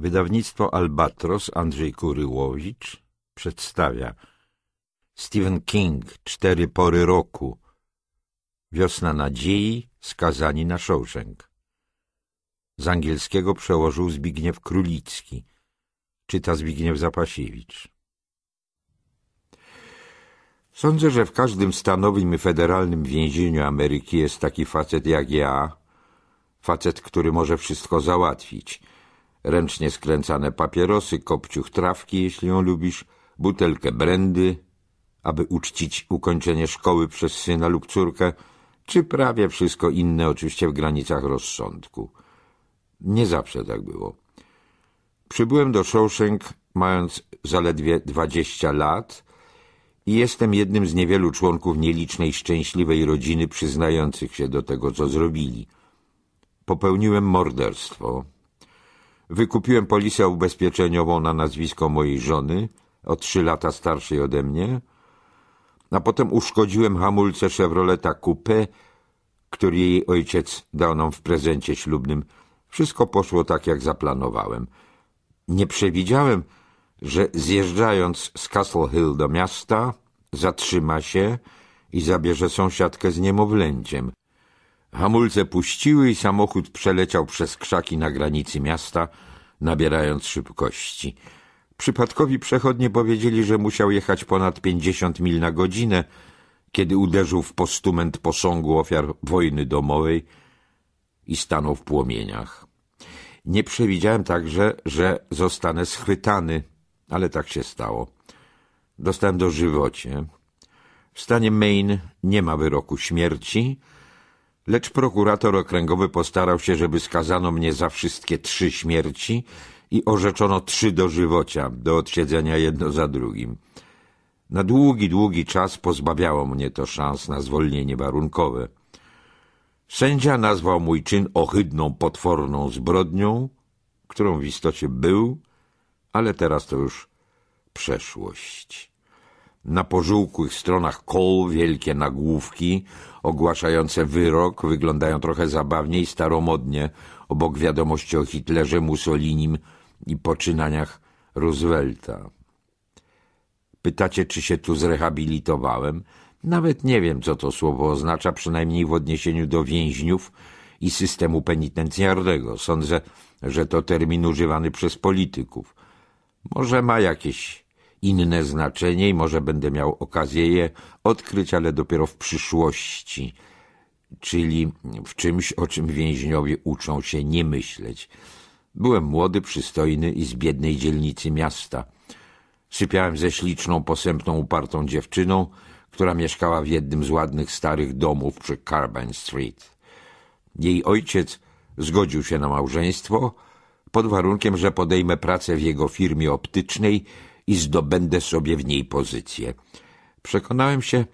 Wydawnictwo Albatros Andrzej Kuryłowicz przedstawia Stephen King, Cztery pory roku Wiosna nadziei, skazani na Shawshank Z angielskiego przełożył Zbigniew Królicki Czyta Zbigniew Zapasiewicz Sądzę, że w każdym stanowym i federalnym więzieniu Ameryki jest taki facet jak ja Facet, który może wszystko załatwić – ręcznie skręcane papierosy, kopciuch trawki, jeśli ją lubisz, butelkę brandy, aby uczcić ukończenie szkoły przez syna lub córkę, czy prawie wszystko inne, oczywiście w granicach rozsądku. Nie zawsze tak było. Przybyłem do Shawshank mając zaledwie dwadzieścia lat i jestem jednym z niewielu członków nielicznej szczęśliwej rodziny przyznających się do tego, co zrobili. Popełniłem morderstwo, Wykupiłem polisę ubezpieczeniową na nazwisko mojej żony, o trzy lata starszej ode mnie, a potem uszkodziłem hamulce Chevroleta Coupe, który jej ojciec dał nam w prezencie ślubnym. Wszystko poszło tak, jak zaplanowałem. Nie przewidziałem, że zjeżdżając z Castle Hill do miasta, zatrzyma się i zabierze sąsiadkę z niemowlęciem. Hamulce puściły i samochód przeleciał przez krzaki na granicy miasta – nabierając szybkości. Przypadkowi przechodnie powiedzieli, że musiał jechać ponad pięćdziesiąt mil na godzinę, kiedy uderzył w postument posągu ofiar wojny domowej i stanął w płomieniach. Nie przewidziałem także, że zostanę schwytany, ale tak się stało. Dostałem żywocie. W stanie Maine nie ma wyroku śmierci, lecz prokurator okręgowy postarał się, żeby skazano mnie za wszystkie trzy śmierci i orzeczono trzy dożywocia do odsiedzenia jedno za drugim. Na długi, długi czas pozbawiało mnie to szans na zwolnienie warunkowe. Sędzia nazwał mój czyn ohydną, potworną zbrodnią, którą w istocie był, ale teraz to już przeszłość. Na pożółkłych stronach kol wielkie nagłówki ogłaszające wyrok wyglądają trochę zabawnie i staromodnie obok wiadomości o Hitlerze, Mussolinim i poczynaniach Roosevelta. Pytacie, czy się tu zrehabilitowałem? Nawet nie wiem, co to słowo oznacza, przynajmniej w odniesieniu do więźniów i systemu penitencjarnego. Sądzę, że to termin używany przez polityków. Może ma jakieś inne znaczenie i może będę miał okazję je odkryć, ale dopiero w przyszłości, czyli w czymś, o czym więźniowie uczą się nie myśleć. Byłem młody, przystojny i z biednej dzielnicy miasta. Sypiałem ze śliczną, posępną, upartą dziewczyną, która mieszkała w jednym z ładnych starych domów przy Carbine Street. Jej ojciec zgodził się na małżeństwo pod warunkiem, że podejmę pracę w jego firmie optycznej i zdobędę sobie w niej pozycję. Przekonałem się,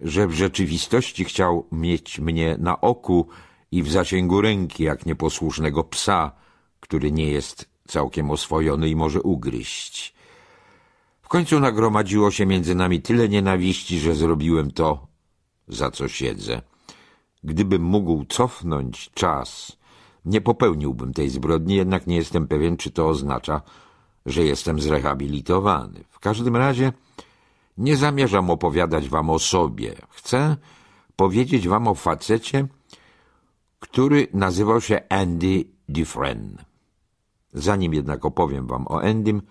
że w rzeczywistości chciał mieć mnie na oku i w zasięgu ręki, jak nieposłusznego psa, który nie jest całkiem oswojony i może ugryźć. W końcu nagromadziło się między nami tyle nienawiści, że zrobiłem to, za co siedzę. Gdybym mógł cofnąć czas, nie popełniłbym tej zbrodni, jednak nie jestem pewien, czy to oznacza, że jestem zrehabilitowany. W każdym razie nie zamierzam opowiadać wam o sobie. Chcę powiedzieć wam o facecie, który nazywał się Andy Dufresne. Zanim jednak opowiem wam o Endym,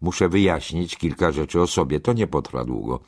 muszę wyjaśnić kilka rzeczy o sobie. To nie potrwa długo.